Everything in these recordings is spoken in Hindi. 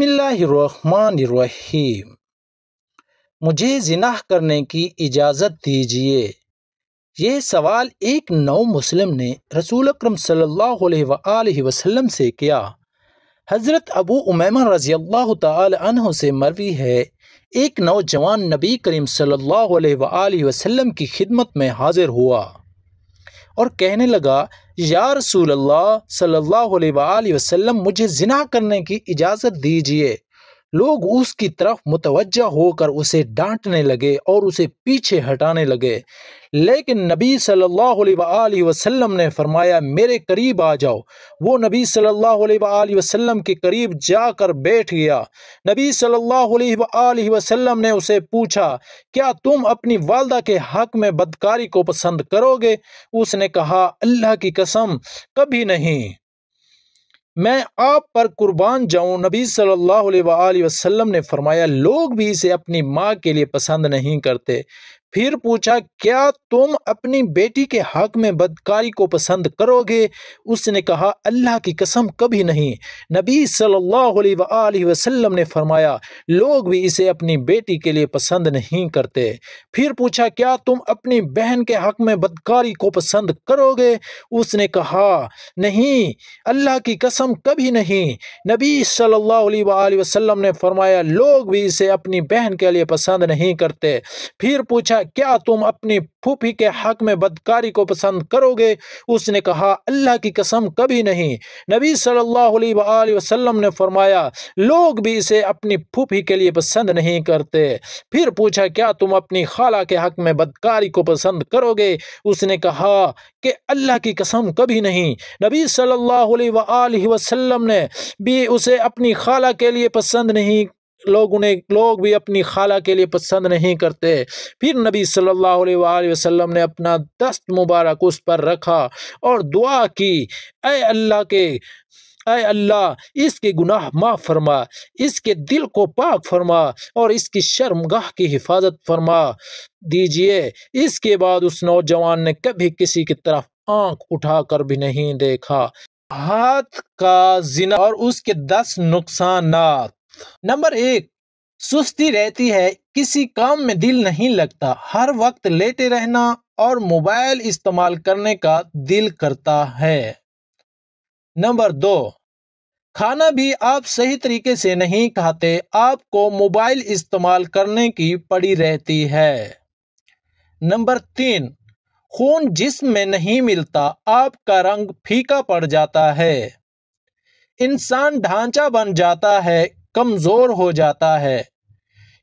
बसमिल्लाम मुझे जिनाह करने की इजाज़त दीजिए यह सवाल एक नौ मुस्लिम ने रसूल अक्रम वसल्लम से किया हज़रत अबू उमैमा रज़ी अल्लाह तहों से मरवी है एक नौजवान नबी करीम सल्ला वसम की खिदमत में हाज़िर हुआ और कहने लगा या रसूल अल्लाह वसम अलैहि मुझे जिना करने की इजाज़त दीजिए लोग उसकी तरफ मुतवजह होकर उसे डांटने लगे और उसे पीछे हटाने लगे लेकिन नबी सल्लल्लाहु अलैहि वसल्लम ने फरमाया मेरे करीब आ जाओ वो नबी सल्लल्लाहु अलैहि वसल्लम के करीब जाकर बैठ गया नबी सल्लल्लाहु अलैहि वसल्लम ने उसे पूछा क्या तुम अपनी वालदा के हक में बदकारी को पसंद करोगे उसने कहा अल्लाह की कसम कभी नहीं मैं आप पर कुर्बान जाऊं नबी सल्लल्लाहु अलैहि वसल्लम ने फरमाया लोग भी इसे अपनी माँ के लिए पसंद नहीं करते फिर पूछा क्या तुम अपनी बेटी के हक में बदकारी को पसंद करोगे उसने कहा अल्लाह की कसम कभी नहीं नबी सल्लल्लाहु अलैहि वसल्लम ने फरमाया लोग भी इसे अपनी बेटी के लिए पसंद नहीं करते फिर पूछा क्या तुम अपनी बहन के हक में बदकारी को पसंद करोगे उसने कहा नहीं अल्लाह की कसम कभी नहीं नबी सल्लल्लाहु अलैहि वसल्लम ने फरमाया लोग भी इसे अपनी बहन के लिए पसंद नहीं करते फिर पूछा पूछा क्या तुम अपनी फूफी के हक में बदकारी को पसंद करोगे उसने कहा अल्लाह की कसम कभी नहीं नबी सल्लल्लाहु अलैहि वसल्लम ने फरमाया लोग भी इसे अपनी फूफी के लिए पसंद नहीं करते फिर पूछा क्या तुम अपनी खाला के हक में बदकारी को पसंद करोगे उसने कहा कि अल्लाह की कसम कभी नहीं नबी सल्लल्लाहु अलैहि वसल्लम ने भी उसे अपनी खाला के लिए पसंद नहीं लोग उन्हें लोग भी अपनी खाला के लिए पसंद नहीं करते फिर नबी सल्लल्लाहु अलैहि वसल्लम ने अपना दस्त मुबारक उस पर रखा और दुआ की अय अल्लाह के अय अल्लाह इसके गुनाह माफ़ फरमा इसके दिल को पाक फरमा और इसकी शर्मगाह की हिफाजत फरमा दीजिए इसके बाद उस नौजवान ने कभी किसी की तरफ आंख कर भी नहीं देखा हाथ का जिना और उसके दस नुकसान नंबर एक सुस्ती रहती है किसी काम में दिल नहीं लगता हर वक्त लेटे रहना और मोबाइल इस्तेमाल करने का दिल करता है नंबर दो खाना भी आप सही तरीके से नहीं खाते आपको मोबाइल इस्तेमाल करने की पड़ी रहती है नंबर तीन खून जिस्म में नहीं मिलता आपका रंग फीका पड़ जाता है इंसान ढांचा बन जाता है कमज़ोर हो जाता है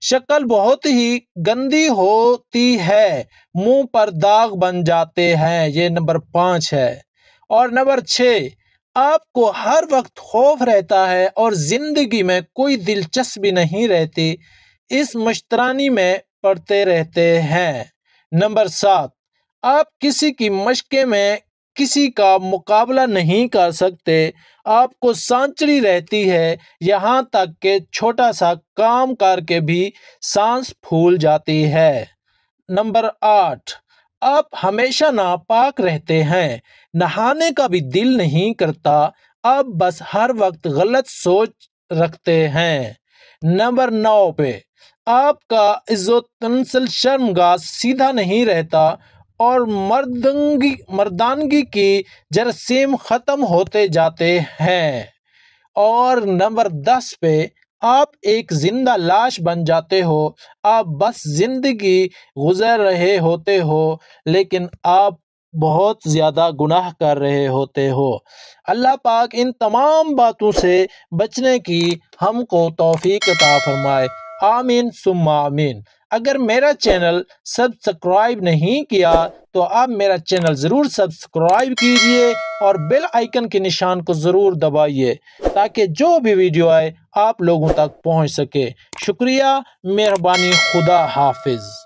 शक्ल बहुत ही गंदी होती है मुंह पर दाग बन जाते हैं ये नंबर पाँच है और नंबर छः आपको हर वक्त खौफ रहता है और ज़िंदगी में कोई दिलचस्पी नहीं रहती इस मुश्तरानी में पढ़ते रहते हैं नंबर सात आप किसी की मशक़ में किसी का मुकाबला नहीं कर सकते आपको सांचड़ी रहती है यहाँ तक के छोटा सा काम करके भी सांस फूल जाती है नंबर आठ आप हमेशा नापाक रहते हैं नहाने का भी दिल नहीं करता आप बस हर वक्त गलत सोच रखते हैं नंबर नौ पे आपका इज्जत शर्मगा सीधा नहीं रहता और मर्दंगी मर्दानगी की जरसीम ख़त्म होते जाते हैं और नंबर दस पे आप एक ज़िंदा लाश बन जाते हो आप बस ज़िंदगी गुजर रहे होते हो लेकिन आप बहुत ज़्यादा गुनाह कर रहे होते हो अल्लाह पाक इन तमाम बातों से बचने की हमको तोफ़ी कता फरमाए आमीन सुम आमीन अगर मेरा चैनल सब्सक्राइब नहीं किया तो आप मेरा चैनल ज़रूर सब्सक्राइब कीजिए और बेल आइकन के निशान को ज़रूर दबाइए ताकि जो भी वीडियो आए आप लोगों तक पहुंच सके शुक्रिया मेहरबानी खुदा हाफिज़